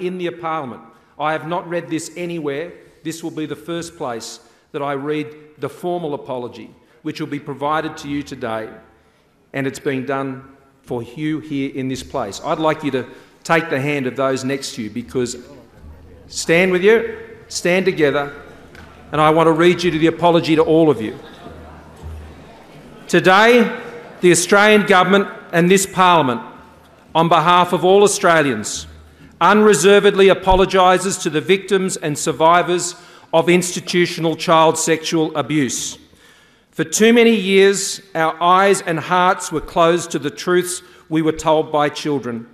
in the parliament. I have not read this anywhere. This will be the first place that I read the formal apology, which will be provided to you today, and it's being done for you here in this place. I'd like you to take the hand of those next to you because stand with you, stand together, and I want to read you to the apology to all of you. Today, the Australian Government and this Parliament, on behalf of all Australians, unreservedly apologises to the victims and survivors of institutional child sexual abuse. For too many years, our eyes and hearts were closed to the truths we were told by children.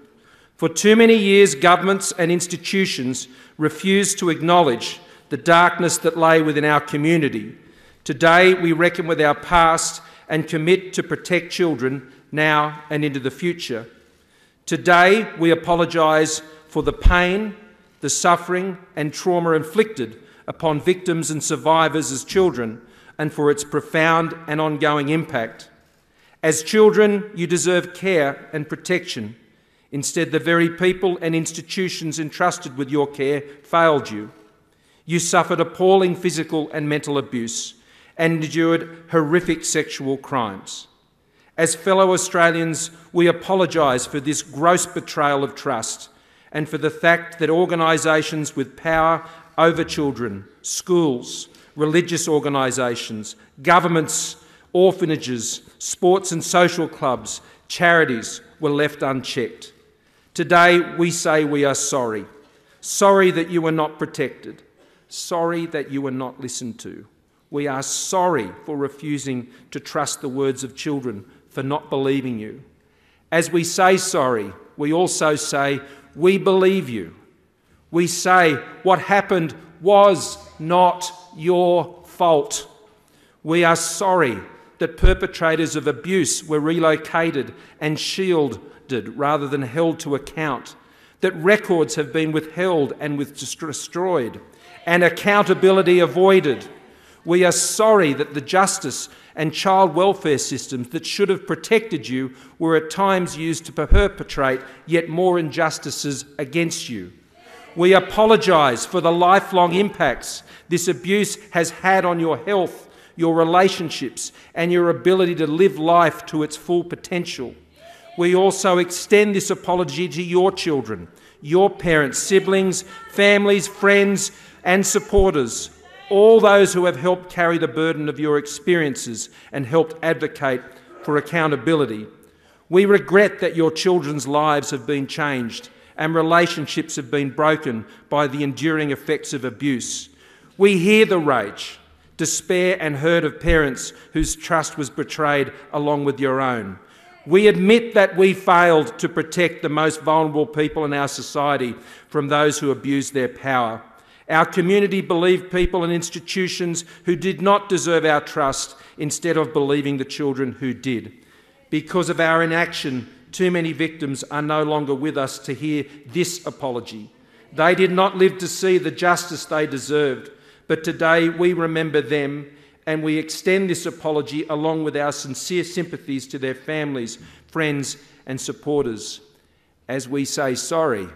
For too many years, governments and institutions refused to acknowledge the darkness that lay within our community. Today, we reckon with our past and commit to protect children now and into the future. Today, we apologise for the pain, the suffering, and trauma inflicted upon victims and survivors as children, and for its profound and ongoing impact. As children, you deserve care and protection. Instead, the very people and institutions entrusted with your care failed you. You suffered appalling physical and mental abuse and endured horrific sexual crimes. As fellow Australians, we apologise for this gross betrayal of trust and for the fact that organisations with power over children, schools, religious organisations, governments, orphanages, sports and social clubs, charities were left unchecked. Today we say we are sorry. Sorry that you were not protected. Sorry that you were not listened to. We are sorry for refusing to trust the words of children, for not believing you. As we say sorry, we also say, We believe you. We say, What happened was not your fault. We are sorry that perpetrators of abuse were relocated and shielded rather than held to account, that records have been withheld and with destroyed, and accountability avoided we are sorry that the justice and child welfare systems that should have protected you were at times used to perpetrate yet more injustices against you. We apologise for the lifelong impacts this abuse has had on your health, your relationships, and your ability to live life to its full potential. We also extend this apology to your children, your parents, siblings, families, friends, and supporters all those who have helped carry the burden of your experiences and helped advocate for accountability. We regret that your children's lives have been changed and relationships have been broken by the enduring effects of abuse. We hear the rage, despair, and hurt of parents whose trust was betrayed along with your own. We admit that we failed to protect the most vulnerable people in our society from those who abuse their power. Our community believed people and institutions who did not deserve our trust instead of believing the children who did. Because of our inaction, too many victims are no longer with us to hear this apology. They did not live to see the justice they deserved, but today we remember them and we extend this apology along with our sincere sympathies to their families, friends, and supporters. As we say sorry,